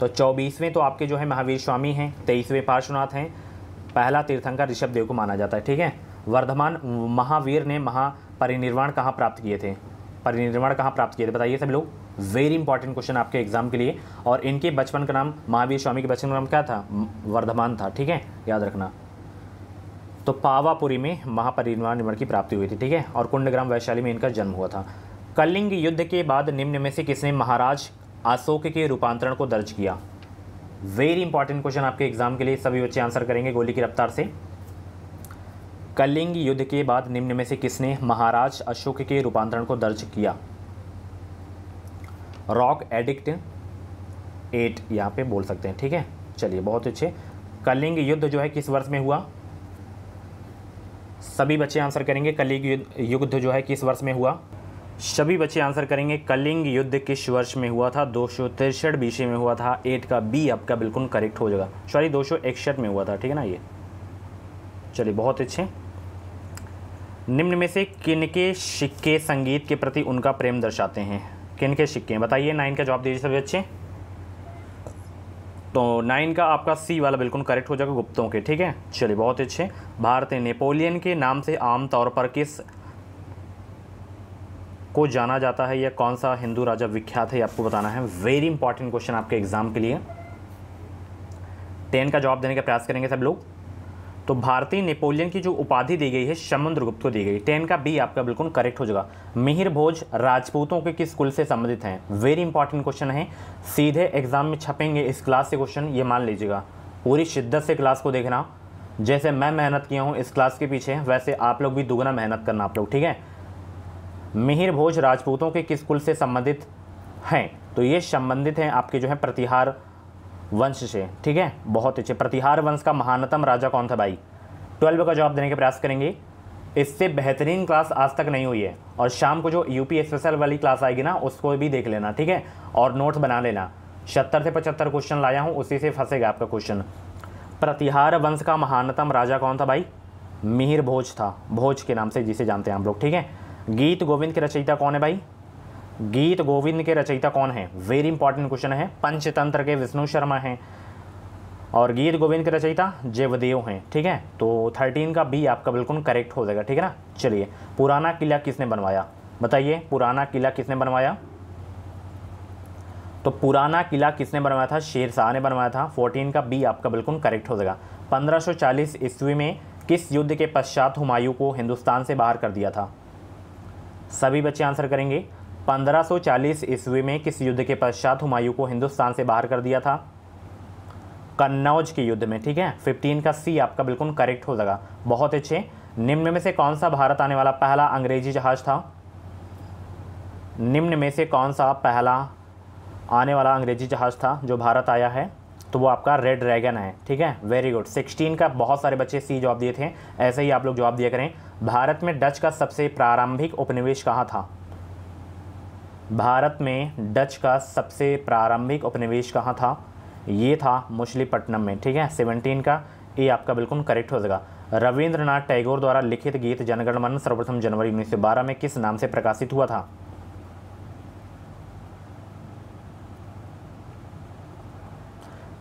तो चौबीसवें तो आपके जो है महावीर स्वामी हैं तेईसवें पार्श्वनाथ हैं पहला तीर्थंकर देव को माना जाता है ठीक है वर्धमान महावीर ने महापरिनिर्वाण कहाँ प्राप्त किए थे परिनिर्वाण कहाँ प्राप्त किए थे बताइए सब लोग वेरी इंपॉर्टेंट क्वेश्चन आपके एग्जाम के लिए और इनके बचपन का नाम महावीर स्वामी के बचपन का नाम क्या था वर्धमान था ठीक है याद रखना तो पावापुरी में महापरिनिर्वाण निर्माण की प्राप्ति हुई थी ठीक है और कुंडग्राम वैशाली में इनका जन्म हुआ था कलिंग युद्ध के बाद निम्न में से किसने महाराज अशोक के रूपांतरण को दर्ज किया वेरी इंपॉर्टेंट क्वेश्चन आपके एग्जाम के लिए सभी बच्चे आंसर करेंगे गोली की रफ्तार से कलिंग युद्ध के बाद निम्न में से किसने महाराज अशोक के रूपांतरण को दर्ज किया रॉक एडिक्ट एट यहाँ पे बोल सकते हैं ठीक है चलिए बहुत अच्छे कलिंग युद्ध जो है किस वर्ष में हुआ सभी बच्चे आंसर करेंगे कलिंग युद्ध जो है किस वर्ष में हुआ सभी बच्चे आंसर करेंगे कलिंग युद्ध किस वर्ष में हुआ था दो सौ तिरसठ बीसी में हुआ था एट का बी आपका बिल्कुल करेक्ट हो जाएगा सॉरी दो सौ इकसठ में हुआ था ठीक है ना ये चलिए बहुत अच्छे निम्न में से किनके सिक्के संगीत के प्रति उनका प्रेम दर्शाते हैं किन के सिक्के हैं बताइए नाइन का जवाब दीजिए सभी बच्चे तो नाइन का आपका सी वाला बिल्कुल करेक्ट हो जाएगा गुप्तों के ठीक है चलिए बहुत अच्छे भारत नेपोलियन के नाम से आमतौर पर किस को जाना जाता है या कौन सा हिंदू राजा विख्यात है आपको बताना है वेरी इंपॉर्टेंट क्वेश्चन आपके एग्जाम के लिए टेन का जवाब देने का प्रयास करेंगे सब लोग तो भारतीय नेपोलियन की जो उपाधि दी गई है शमुद्रगुप्त को दी गई टेन का बी आपका बिल्कुल करेक्ट हो जाएगा मिहिर भोज राजपूतों के किस कुल से संबंधित हैं वेरी इंपॉर्टेंट क्वेश्चन है सीधे एग्जाम में छपेंगे इस क्लास से क्वेश्चन ये मान लीजिएगा पूरी शिद्दत से क्लास को देखना जैसे मैं मेहनत किया हूँ इस क्लास के पीछे वैसे आप लोग भी दुगना मेहनत करना आप लोग ठीक है मिहिर भोज राजपूतों के किस कुल से संबंधित हैं तो ये संबंधित हैं आपके जो है प्रतिहार वंश से ठीक है बहुत अच्छे प्रतिहार वंश का महानतम राजा कौन था भाई ट्वेल्व का जवाब देने के प्रयास करेंगे इससे बेहतरीन क्लास आज तक नहीं हुई है और शाम को जो यू पी वाली क्लास आएगी ना उसको भी देख लेना ठीक है और नोट्स बना लेना सत्तर से पचहत्तर क्वेश्चन लाया हूँ उसी से फंसेगा आपका क्वेश्चन प्रतिहार वंश का महानतम राजा कौन था भाई मिहिर भोज था भोज के नाम से जिसे जानते हैं हम लोग ठीक है गीत गोविंद की रचयिता कौन है भाई गीत गोविंद के रचयिता कौन है वेरी इंपॉर्टेंट क्वेश्चन है पंचतंत्र के विष्णु शर्मा हैं और गीत गोविंद के रचयिता जयवदेव हैं ठीक है तो थर्टीन का बी आपका बिल्कुल करेक्ट हो जाएगा ठीक है ना चलिए पुराना किला किसने बनवाया बताइए पुराना किला किसने बनवाया तो पुराना किला किसने बनवाया था शेर शाह ने बनवाया था फोर्टीन का बी आपका बिल्कुल करेक्ट हो जाएगा 1540 ईस्वी में किस युद्ध के पश्चात हुमायूं को हिंदुस्तान से बाहर कर दिया था सभी बच्चे आंसर करेंगे 1540 ईस्वी में किस युद्ध के पश्चात हुमायूं को हिंदुस्तान से बाहर कर दिया था कन्नौज के युद्ध में ठीक है 15 का सी आपका बिल्कुल करेक्ट हो जाएगा बहुत अच्छे निम्न में से कौन सा भारत आने वाला पहला अंग्रेजी जहाज था निम्न में से कौन सा पहला आने वाला अंग्रेजी जहाज़ था जो भारत आया है तो वो आपका रेड ड्रैगन है ठीक है वेरी गुड सिक्सटीन का बहुत सारे बच्चे सी जवाब दिए थे ऐसे ही आप लोग जवाब दिया करें भारत में डच का सबसे प्रारंभिक उपनिवेश कहाँ था भारत में डच का सबसे प्रारंभिक उपनिवेश कहाँ था ये था मुशलीपट्टनम में ठीक है सेवनटीन का ये आपका बिल्कुल करेक्ट हो जाएगा रविंद्रनाथ टैगोर द्वारा लिखित गीत जनगणमन सर्वप्रथम जनवरी 1912 में किस नाम से प्रकाशित हुआ था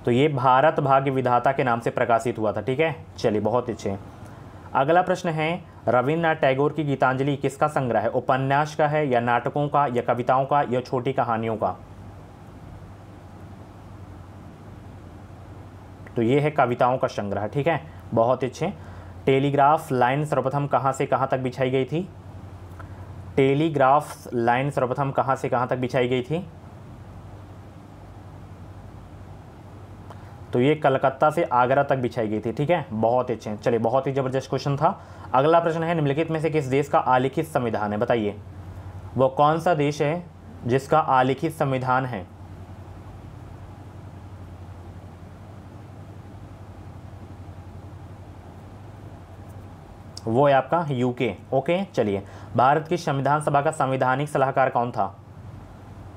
तो ये भारत भाग्य विधाता के नाम से प्रकाशित हुआ था ठीक है चलिए बहुत अच्छे अगला प्रश्न है रविन्द्रनाथ टैगोर की गीतांजलि किसका संग्रह है उपन्यास का है या नाटकों का या कविताओं का या छोटी कहानियों का तो ये है कविताओं का संग्रह ठीक है बहुत अच्छे टेलीग्राफ लाइन सर्वप्रथम कहाँ से कहाँ तक बिछाई गई थी टेलीग्राफ लाइन सर्वप्रथम कहाँ से कहाँ तक बिछाई गई थी तो ये कलकत्ता से आगरा तक बिछाई गई थी ठीक है बहुत ही अच्छे चलिए बहुत ही जबरदस्त क्वेश्चन था अगला प्रश्न है निम्नलिखित में से किस देश का आलिखित संविधान है बताइए वो कौन सा देश है जिसका आलिखित संविधान है वो है आपका यूके ओके चलिए भारत की संविधान सभा का संवैधानिक सलाहकार कौन था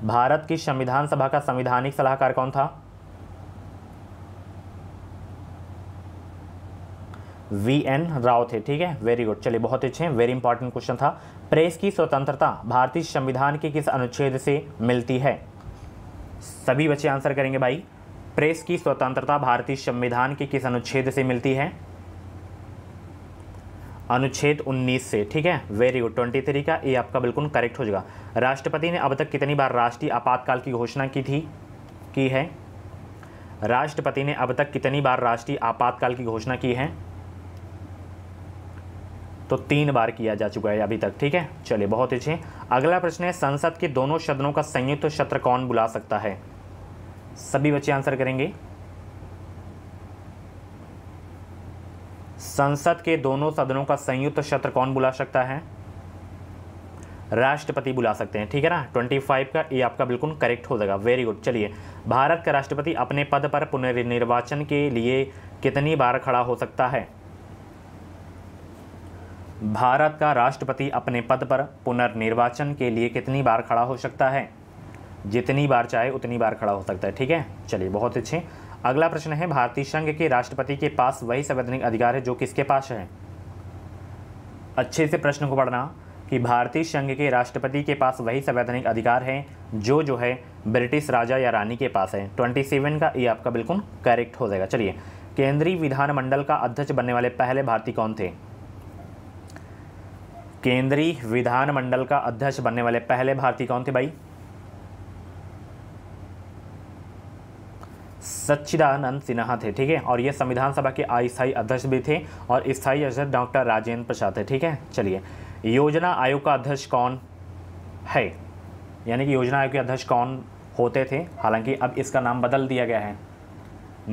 भारत की संविधान सभा का संवैधानिक सलाहकार कौन था वी एन राव थे ठीक है वेरी गुड चलिए बहुत अच्छे हैं वेरी इंपॉर्टेंट क्वेश्चन था प्रेस की स्वतंत्रता भारतीय संविधान के किस अनुच्छेद से मिलती है सभी बच्चे आंसर करेंगे भाई प्रेस की स्वतंत्रता भारतीय संविधान के किस अनुच्छेद से मिलती है अनुच्छेद 19 से ठीक है वेरी गुड ट्वेंटी थ्री का ये आपका बिल्कुल करेक्ट हो जाएगा राष्ट्रपति ने अब तक कितनी बार राष्ट्रीय आपातकाल की घोषणा की थी की है राष्ट्रपति ने अब तक कितनी बार राष्ट्रीय आपातकाल की घोषणा की है तो तीन बार किया जा चुका है अभी तक ठीक है चलिए बहुत ही अच्छे अगला प्रश्न है संसद के दोनों सदनों का संयुक्त सत्र कौन बुला सकता है सभी बच्चे आंसर करेंगे संसद के दोनों सदनों का संयुक्त सत्र कौन बुला सकता है राष्ट्रपति बुला सकते हैं ठीक है ना 25 का ये आपका बिल्कुल करेक्ट हो जाएगा वेरी गुड चलिए भारत का राष्ट्रपति अपने पद पर पुनर्निर्वाचन के लिए कितनी बार खड़ा हो सकता है भारत का राष्ट्रपति अपने पद पर पुनर्निर्वाचन के लिए कितनी बार खड़ा हो सकता है जितनी बार चाहे उतनी बार खड़ा हो सकता है ठीक है चलिए बहुत अच्छे अगला प्रश्न है भारतीय संघ के राष्ट्रपति के पास वही संवैधानिक अधिकार है जो किसके पास है अच्छे से प्रश्न को पढ़ना कि भारतीय संघ के राष्ट्रपति के पास वही संवैधानिक अधिकार है जो जो है ब्रिटिश राजा या रानी के पास है ट्वेंटी सेवन का ये आपका बिल्कुल करेक्ट हो जाएगा चलिए केंद्रीय विधानमंडल का अध्यक्ष बनने वाले पहले भारतीय कौन थे केंद्रीय विधानमंडल का अध्यक्ष बनने वाले पहले भारतीय कौन थे भाई सच्चिदानंद सिन्हा थे ठीक है और ये संविधान सभा के अस्थायी अध्यक्ष भी थे और स्थायी अध्यक्ष डॉक्टर राजेंद्र प्रसाद थे ठीक है चलिए योजना आयोग का अध्यक्ष कौन है यानी कि योजना आयोग के अध्यक्ष कौन होते थे हालांकि अब इसका नाम बदल दिया गया है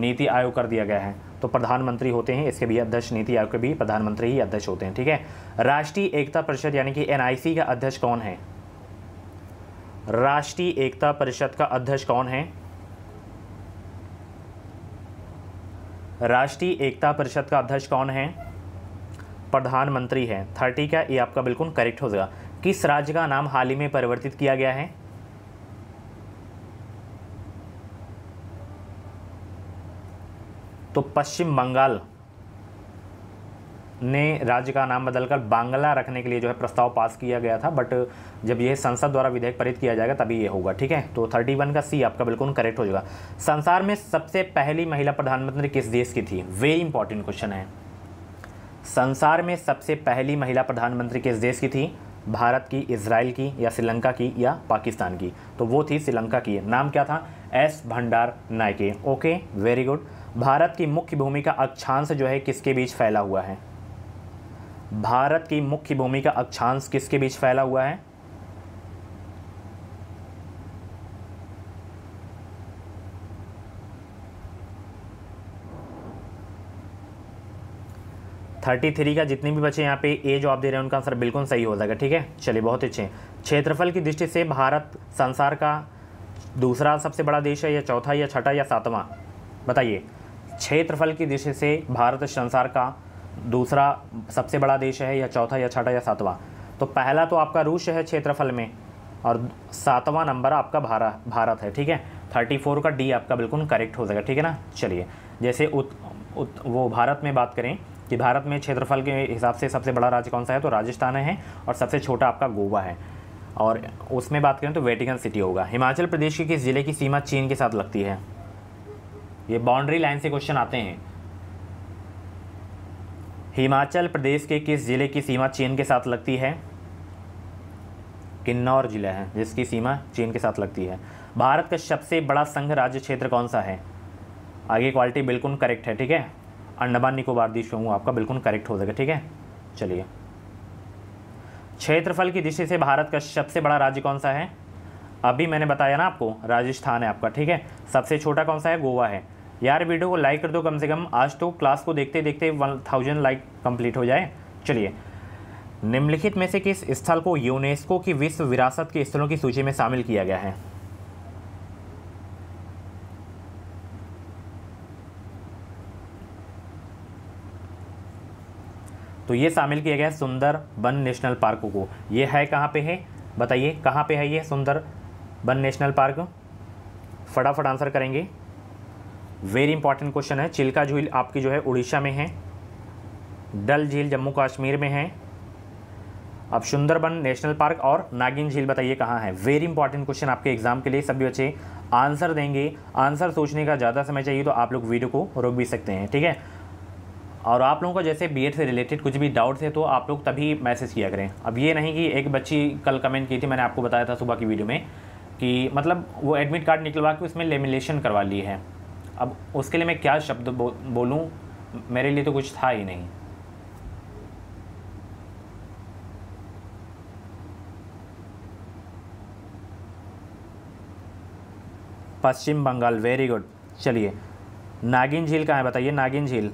नीति आयोग कर दिया गया है तो प्रधानमंत्री होते हैं इसके भी अध्यक्ष नीति आयोग के भी प्रधानमंत्री ही अध्यक्ष होते हैं ठीक है राष्ट्रीय एकता परिषद यानी कि एनआईसी का अध्यक्ष कौन है राष्ट्रीय एकता परिषद का अध्यक्ष कौन है राष्ट्रीय एकता परिषद का अध्यक्ष कौन है प्रधानमंत्री है थर्टी का ये आपका बिल्कुल करेक्ट हो जाएगा किस राज्य का नाम हाल ही में परिवर्तित किया गया है तो पश्चिम बंगाल ने राज्य का नाम बदलकर बांग्ला रखने के लिए जो है प्रस्ताव पास किया गया था बट जब यह संसद द्वारा विधेयक पारित किया जाएगा तभी ये होगा ठीक है तो 31 का सी आपका बिल्कुल करेक्ट हो जाएगा संसार में सबसे पहली महिला प्रधानमंत्री किस देश की थी वेरी इंपॉर्टेंट क्वेश्चन है संसार में सबसे पहली महिला प्रधानमंत्री किस देश की थी भारत की इसराइल की या श्रीलंका की या पाकिस्तान की तो वो थी श्रीलंका की नाम क्या था S Bandaranaike okay very good Bharat की मुख्य भूमि का अक्षांश जो है किसके बीच फैला हुआ है भारत की मुख्य भूमि का अक्षांश किसके बीच फैला हुआ है थर्टी थ्री का जितने भी बच्चे यहाँ पे ए जो आप दे रहे हैं उनका आंसर बिल्कुल सही हो जाएगा ठीक है चलिए बहुत अच्छे क्षेत्रफल की दृष्टि से भारत संसार का दूसरा सबसे बड़ा देश है या चौथा या छठा या सातवां बताइए क्षेत्रफल की दृष्टि से भारत संसार का दूसरा सबसे बड़ा देश है या चौथा या छठा या सातवां तो पहला तो आपका रूस है क्षेत्रफल में और सातवां नंबर आपका भारत भारत है ठीक है थर्टी फोर का डी आपका बिल्कुल करेक्ट हो जाएगा ठीक है ना चलिए जैसे उत, उत, वो भारत में बात करें कि भारत में क्षेत्रफल के हिसाब से सबसे बड़ा राज्य कौन सा है तो राजस्थान है और सबसे छोटा आपका गोवा है और उसमें बात करें तो वेटिकन सिटी होगा हिमाचल प्रदेश के किस ज़िले की सीमा चीन के साथ लगती है ये बाउंड्री लाइन से क्वेश्चन आते हैं हिमाचल प्रदेश के किस ज़िले की सीमा चीन के साथ लगती है किन्नौर जिला है जिसकी सीमा चीन के साथ लगती है भारत का सबसे बड़ा संघ राज्य क्षेत्र कौन सा है आगे क्वालिटी बिल्कुल करेक्ट है ठीक है अंडमान निकोबार दी शो आपका बिल्कुल करेक्ट हो जाएगा ठीक है चलिए क्षेत्रफल की दृष्टि से भारत का सबसे बड़ा राज्य कौन सा है अभी मैंने बताया ना आपको राजस्थान है आपका ठीक है सबसे छोटा कौन सा है गोवा है यार वीडियो को लाइक कर दो कम से कम आज तो क्लास को देखते देखते वन थाउजेंड लाइक कंप्लीट हो जाए चलिए निम्नलिखित में से किस स्थल को यूनेस्को की विश्व विरासत के स्थलों की सूची में शामिल किया गया है तो ये शामिल किया गया है सुंदर वन नेशनल पार्क को ये है कहाँ पे है बताइए कहाँ पे है ये सुंदर बन नेशनल पार्क फटाफट आंसर करेंगे वेरी इंपॉर्टेंट क्वेश्चन है चिल्का झील आपकी जो है उड़ीसा में है डल झील जम्मू कश्मीर में है अब सुंदरबन नेशनल पार्क और नागिन झील बताइए कहाँ है वेरी इंपॉर्टेंट क्वेश्चन आपके एग्जाम के लिए सभी बच्चे आंसर देंगे आंसर सोचने का ज़्यादा समय चाहिए तो आप लोग वीडियो को रोक भी सकते हैं ठीक है और आप लोगों का जैसे बी से रिलेटेड कुछ भी डाउट है तो आप लोग तभी मैसेज किया करें अब ये नहीं कि एक बच्ची कल कमेंट की थी मैंने आपको बताया था सुबह की वीडियो में कि मतलब वो एडमिट कार्ड निकलवा के उसमें लेमिनेशन करवा ली है अब उसके लिए मैं क्या शब्द बो, बोलूँ मेरे लिए तो कुछ था ही नहीं पश्चिम बंगाल वेरी गुड चलिए नागिन झील कहाँ है बताइए नागिन झील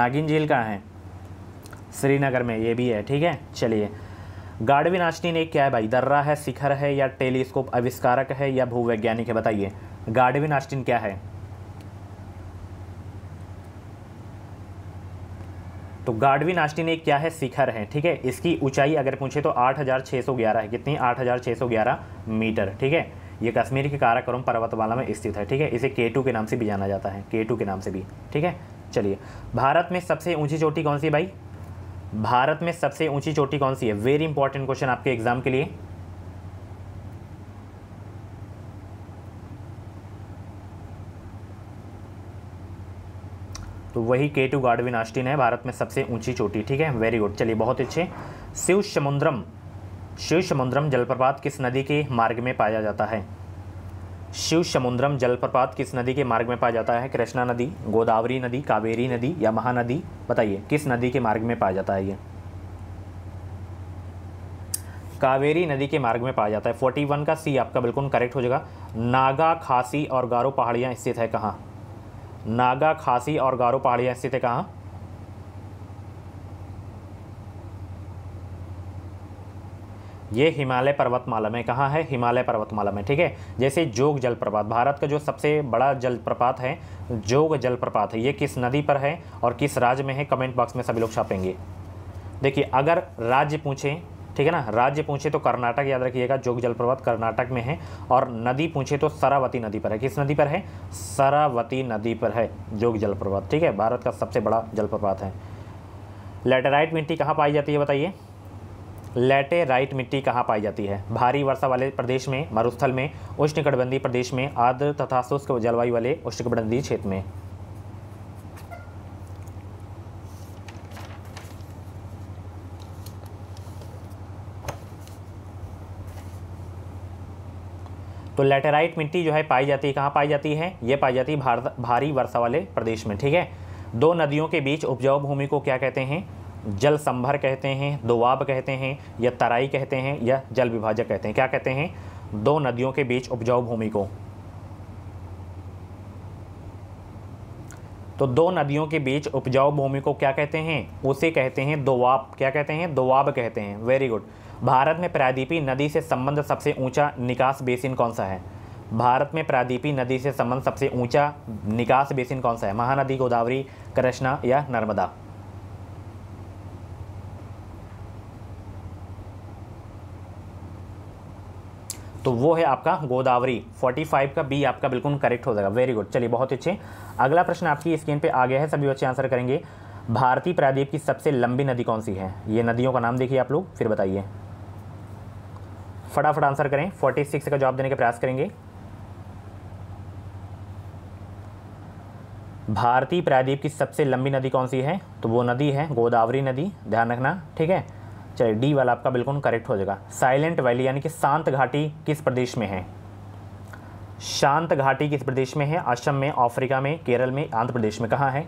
नागिन झील कहाँ है श्रीनगर में ये भी है ठीक है चलिए गाडविनाशनी ने क्या है भाई दर्रा है शिखर है या टेलीस्कोप आविष्कारक है या भूवैज्ञानिक है बताइए गाडविनाशनी क्या है तो गाडविन आस्टिन एक क्या है शिखर है ठीक है इसकी ऊंचाई अगर पूछे तो 8,611 है कितनी 8,611 मीटर ठीक है ये कश्मीर के काराकोरम पर्वतमाला में स्थित है ठीक है इसे के टू के नाम से भी जाना जाता है के टू के नाम से भी ठीक है चलिए भारत में सबसे ऊंची चोटी कौन सी भाई भारत में सबसे ऊंची चोटी कौन सी है वेरी इंपॉर्टेंट क्वेश्चन आपके एग्जाम के लिए तो वही के टू गार्डविन आस्टिन है भारत में सबसे ऊंची चोटी ठीक है वेरी गुड चलिए बहुत अच्छे शिव समुद्रम शिव समुद्रम जलप्रपात किस नदी के मार्ग में पाया जाता है शिव समुद्रम जलप्रपात किस नदी के मार्ग में पाया जाता है कृष्णा नदी गोदावरी नदी कावेरी नदी या महानदी बताइए किस नदी के मार्ग में पाया जाता है ये कावेरी नदी के मार्ग में पाया जाता है 41 का सी आपका बिल्कुल करेक्ट हो जाएगा नागा खासी और गारो पहाड़ियाँ स्थित है कहाँ नागा खासी और गारो पहाड़ियाँ स्थित है कहाँ ये हिमालय पर्वतमाला में कहाँ है हिमालय पर्वतमाला में ठीक है जैसे जोग जलप्रपात भारत का जो सबसे बड़ा जलप्रपात है जोग जलप्रपात है ये किस नदी पर है और किस राज्य में है कमेंट बॉक्स में सभी लोग छापेंगे देखिए अगर राज्य पूछें ठीक है ना राज्य पूछे तो कर्नाटक याद रखिएगा जोग जलप्रपात कर्नाटक में है और नदी पूछे तो सरावती नदी पर है किस नदी पर है सरावती नदी पर है जोग जलप्रपात ठीक है भारत का सबसे बड़ा जलप्रपात है लेटेराइट मिट्टी कहाँ पाई जाती है बताइए लेटेराइट मिट्टी कहाँ पाई जाती है भारी वर्षा वाले प्रदेश में मरुस्थल में उष्णकटिबंधीय प्रदेश में आर्द्र तथा शुष्क जलवायु वाले उष्णकटिबंधीय क्षेत्र में तो लेटेराइट मिट्टी जो है पाई जाती है कहाँ पाई जाती है ये पाई जाती है भारत भारी वर्षा वाले प्रदेश में ठीक है दो नदियों के बीच उपजाऊ भूमि को क्या कहते हैं जल संभर कहते हैं दोआब कहते हैं या तराई कहते हैं या जल विभाजक कहते हैं क्या कहते हैं दो नदियों के बीच उपजाऊ भूमि को तो दो नदियों के बीच उपजाऊ भूमि को क्या कहते हैं उसे कहते हैं दोआब क्या कहते हैं दोआब कहते हैं वेरी गुड भारत में प्रायद्वीपी नदी से संबंध सबसे ऊंचा निकास बेसिन कौन सा है भारत में प्रायद्वीपी नदी से संबंध सबसे ऊंचा निकास बेसिन कौन सा है महानदी गोदावरी कृष्णा या नर्मदा तो वो है आपका गोदावरी 45 का बी आपका बिल्कुल करेक्ट हो जाएगा वेरी गुड चलिए बहुत अच्छे अगला प्रश्न आपकी स्क्रीन पे आ गया है सभी बच्चे आंसर करेंगे भारतीय प्रायद्वीप की सबसे लंबी नदी कौन सी है ये नदियों का नाम देखिए आप लोग फिर बताइए फटाफट आंसर करें सिक्स का जवाब देने का प्रयास करेंगे भारतीय प्रायद्वीप की सबसे लंबी नदी कौन सी है तो वो नदी है गोदावरी नदी ध्यान रखना ठीक है चलिए डी वाला आपका बिल्कुल करेक्ट हो जाएगा साइलेंट वैली यानी कि शांत घाटी किस प्रदेश में है शांत घाटी किस प्रदेश में है असम में अफ्रीका में केरल में आंध्र प्रदेश में कहाँ है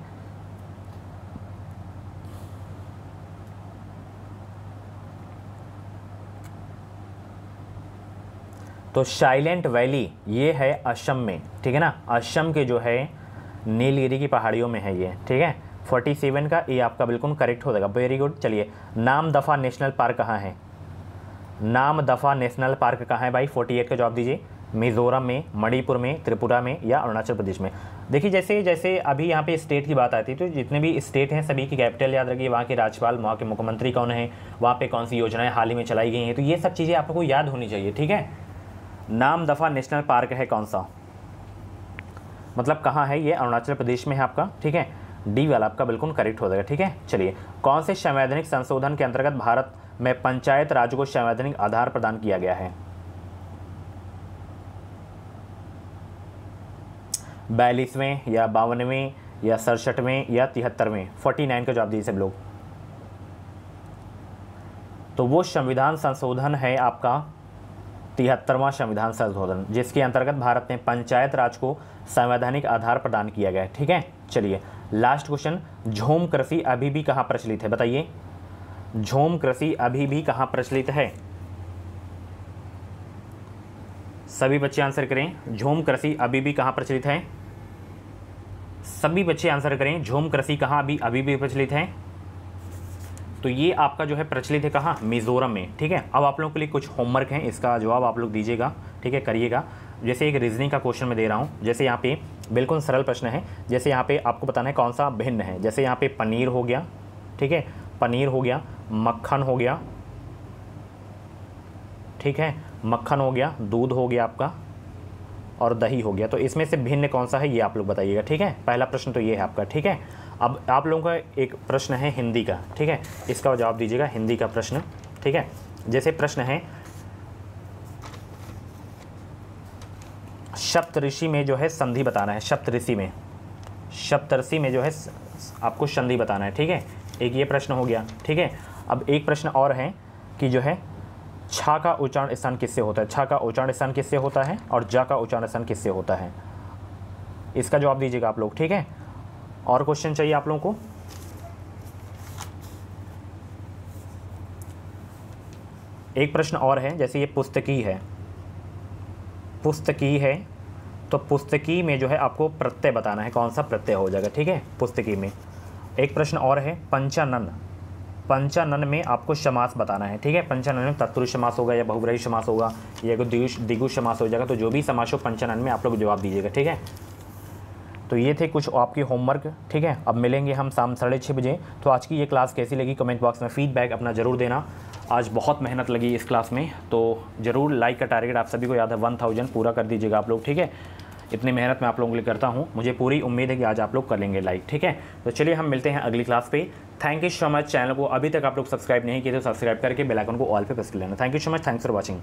तो साइलेंट वैली ये है असम में ठीक है ना असम के जो है नीलगिरी की पहाड़ियों में है ये ठीक है फोर्टी सेवन का ये आपका बिल्कुल करेक्ट हो जाएगा वेरी गुड चलिए नाम दफ़ा नेशनल पार्क कहाँ है नाम दफ़ा नेशनल पार्क कहाँ है भाई फोर्टी एट का जवाब दीजिए मिज़ोरम में मणिपुर में त्रिपुरा में या अरुणाचल प्रदेश में देखिए जैसे जैसे अभी यहाँ पे स्टेट की बात आती है तो जितने भी स्टेट हैं सभी की कैपिटल याद रखिए वहाँ के राज्यपाल वहाँ के मुख्यमंत्री कौन हैं वहाँ पे कौन सी योजनाएं हाल ही में चलाई गई हैं तो ये सब चीज़ें आपको याद होनी चाहिए ठीक है नाम दफ़ा नेशनल पार्क है कौन सा मतलब कहाँ है ये अरुणाचल प्रदेश में है आपका ठीक है डी वाला आपका बिल्कुल करेक्ट हो जाएगा ठीक है चलिए कौन से संवैधानिक संशोधन के अंतर्गत भारत में पंचायत राज को संवैधानिक आधार प्रदान किया गया है बयालीसवें या बावनवें या सड़सठवें या तिहत्तरवें फोर्टी नाइन का जवाब दिए सब लोग तो वो संविधान संशोधन है आपका तिहत्तरवां संविधान संशोधन जिसके अंतर्गत भारत ने पंचायत राज को संवैधानिक आधार प्रदान किया गया ठीक है चलिए लास्ट क्वेश्चन झोम कृषि अभी भी कहाँ प्रचलित है बताइए झोम कृषि अभी भी कहाँ प्रचलित है सभी बच्चे आंसर करें झोम कृषि अभी भी कहाँ प्रचलित है सभी बच्चे आंसर करें झोम कृषि कहाँ अभी अभी भी प्रचलित है तो ये आपका जो है प्रचलित है कहाँ मिज़ोरम में ठीक है अब आप लोगों के लिए कुछ होमवर्क हैं इसका जवाब आप लोग दीजिएगा ठीक है करिएगा जैसे एक रीजनिंग का क्वेश्चन मैं दे रहा हूँ जैसे यहाँ पे बिल्कुल सरल प्रश्न है जैसे यहाँ पे आपको बताना है कौन सा भिन्न है जैसे यहाँ पे पनीर हो गया ठीक है पनीर हो गया मक्खन हो गया ठीक है मक्खन हो गया दूध हो गया आपका और दही हो गया तो इसमें से भिन्न कौन सा है ये आप लोग बताइएगा ठीक है पहला प्रश्न तो ये है आपका ठीक है अब आप लोगों का एक प्रश्न है हिंदी का ठीक है इसका जवाब दीजिएगा हिंदी का प्रश्न ठीक है जैसे प्रश्न है सप्तऋषि ऋषि में जो है संधि बताना है सप्तऋषि ऋषि में शप्त ऋषि में जो है आपको संधि बताना है ठीक है एक ये प्रश्न हो गया ठीक है अब एक प्रश्न और है कि जो है छा का उच्चारण स्थान किससे होता है छा का उच्चारण स्थान किससे होता है और जा का उच्चारण स्थान किससे होता है इसका जवाब दीजिएगा आप लोग ठीक है और क्वेश्चन चाहिए आप लोगों को एक प्रश्न और है जैसे ये पुस्तकी है पुस्तकी है तो पुस्तकी में जो है आपको प्रत्यय बताना है कौन सा प्रत्यय हो जाएगा ठीक है पुस्तकी में एक प्रश्न और है पंचानन पंचानन में आपको शमास बताना है ठीक है पंचानन में तत्पुरुष समास होगा या बहुग्रही समास होगा या कोई दिगु दिगु समास हो जाएगा तो जो भी समास हो पंचानन में आप लोग जवाब दीजिएगा ठीक है तो ये थे कुछ आपके होमवर्क ठीक है अब मिलेंगे हम शाम साढ़े छः बजे तो आज की ये क्लास कैसी लगी कमेंट बॉक्स में फीडबैक अपना ज़रूर देना आज बहुत मेहनत लगी इस क्लास में तो ज़रूर लाइक का टारगेट आप सभी को याद है वन थाउजेंड पूरा कर दीजिएगा आप लोग ठीक है इतनी मेहनत मैं आप लोगों के लिए करता हूँ मुझे पूरी उम्मीद है कि आज आप लोग कर लेंगे लाइक ठीक है तो चलिए हम मिलते हैं अगली क्लास पे thank you so much channel को अभी तक आप लोग सब्सक्राइब नहीं किए तो सब्सक्राइब करके बेलाइकन को ऑल पे प्रेस कर लेना thank you so much thanks for watching